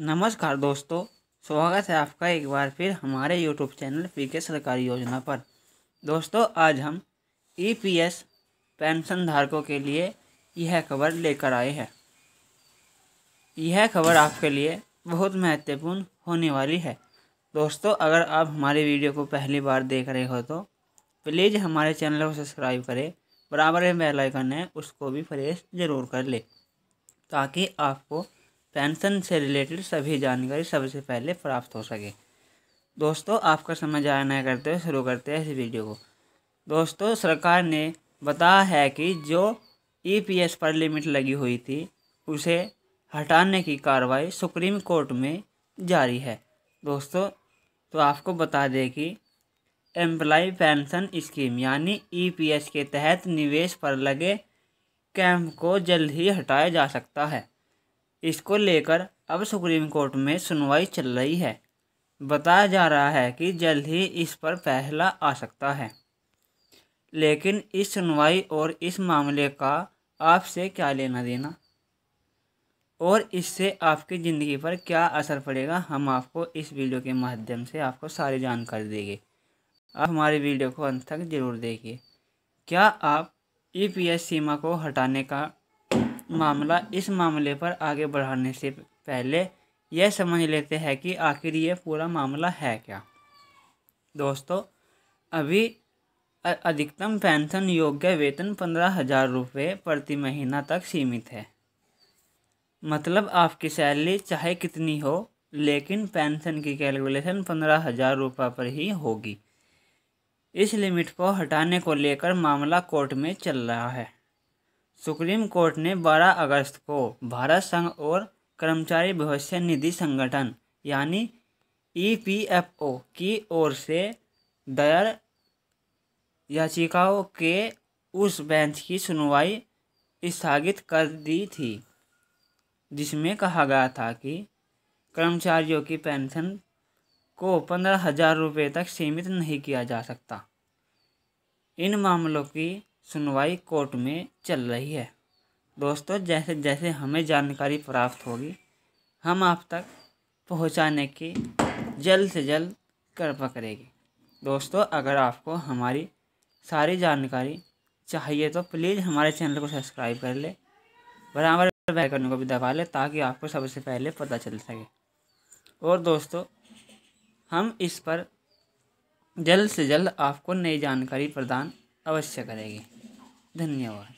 नमस्कार दोस्तों स्वागत है आपका एक बार फिर हमारे यूट्यूब चैनल पी के सरकारी योजना पर दोस्तों आज हम ईपीएस e पेंशन धारकों के लिए यह खबर लेकर आए हैं यह खबर आपके लिए बहुत महत्वपूर्ण होने वाली है दोस्तों अगर आप हमारे वीडियो को पहली बार देख रहे हो तो प्लीज़ हमारे चैनल को सब्सक्राइब करें बराबर में बेलाइकन है उसको भी प्रेस ज़रूर कर ले ताकि आपको पेंशन से रिलेटेड सभी जानकारी सबसे पहले प्राप्त हो सके दोस्तों आपका समझ नहीं करते हुए शुरू करते हैं इस वीडियो को दोस्तों सरकार ने बताया है कि जो ईपीएस e पर लिमिट लगी हुई थी उसे हटाने की कार्रवाई सुप्रीम कोर्ट में जारी है दोस्तों तो आपको बता दें कि एम्प्लॉय पेंशन स्कीम यानी ईपीएस e के तहत निवेश पर लगे कैंप को जल्द ही हटाया जा सकता है इसको लेकर अब सुप्रीम कोर्ट में सुनवाई चल रही है बताया जा रहा है कि जल्द ही इस पर फैसला आ सकता है लेकिन इस सुनवाई और इस मामले का आपसे क्या लेना देना और इससे आपकी ज़िंदगी पर क्या असर पड़ेगा हम आपको इस वीडियो के माध्यम से आपको सारी जानकारी देंगे आप हमारी वीडियो को अंत तक ज़रूर देखिए क्या आप ई पी एस सीमा को हटाने का मामला इस मामले पर आगे बढ़ाने से पहले यह समझ लेते हैं कि आखिर ये पूरा मामला है क्या दोस्तों अभी अधिकतम पेंशन योग्य वेतन पंद्रह हज़ार रुपये प्रति महीना तक सीमित है मतलब आपकी सैलरी चाहे कितनी हो लेकिन पेंशन की कैलकुलेशन पंद्रह हज़ार रुपये पर ही होगी इस लिमिट को हटाने को लेकर मामला कोर्ट में चल रहा है सुप्रीम कोर्ट ने 12 अगस्त को भारत संघ और कर्मचारी भविष्य निधि संगठन यानी ईपीएफओ e की ओर से दायर याचिकाओं के उस बेंच की सुनवाई स्थगित कर दी थी जिसमें कहा गया था कि कर्मचारियों की पेंशन को पंद्रह हजार रुपये तक सीमित नहीं किया जा सकता इन मामलों की सुनवाई कोर्ट में चल रही है दोस्तों जैसे जैसे हमें जानकारी प्राप्त होगी हम आप तक पहुंचाने की जल्द से जल्द कृपा करेगी दोस्तों अगर आपको हमारी सारी जानकारी चाहिए तो प्लीज़ हमारे चैनल को सब्सक्राइब कर ले बराबर बैकन को भी दबा ले ताकि आपको सबसे पहले पता चल सके और दोस्तों हम इस पर जल्द से जल्द आपको नई जानकारी प्रदान अवश्य करेंगे धन्यवाद